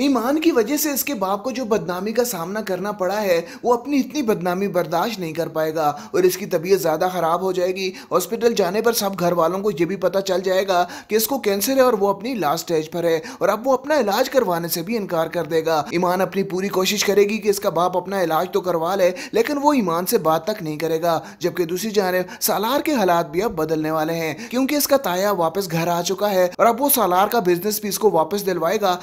ईमान की वजह से इसके बाप को जो बदनामी का सामना करना पड़ा है वो अपनी इतनी बदनामी बर्दाश्त नहीं कर पाएगा और इसकी तबीयत ज़्यादा ख़राब हो जाएगी हॉस्पिटल जाने पर सब घर वालों को ये भी पता चल जाएगा कि इसको कैंसर है और वो अपनी लास्ट स्टेज पर है और अब वो अपना इलाज करवाने से भी इनकार कर देगा ईमान अपनी पूरी कोशिश करेगी कि इसका बाप अपना इलाज तो करवा ले लेकिन वो ईमान से बात तक नहीं करेगा जबकि दूसरी जानब सालार के हालात भी अब बदलने वाले हैं क्योंकि इसका ताया वापस घर आ चुका है और अब वो सालार का बिजनेस भी इसको वापस दिलवाएगा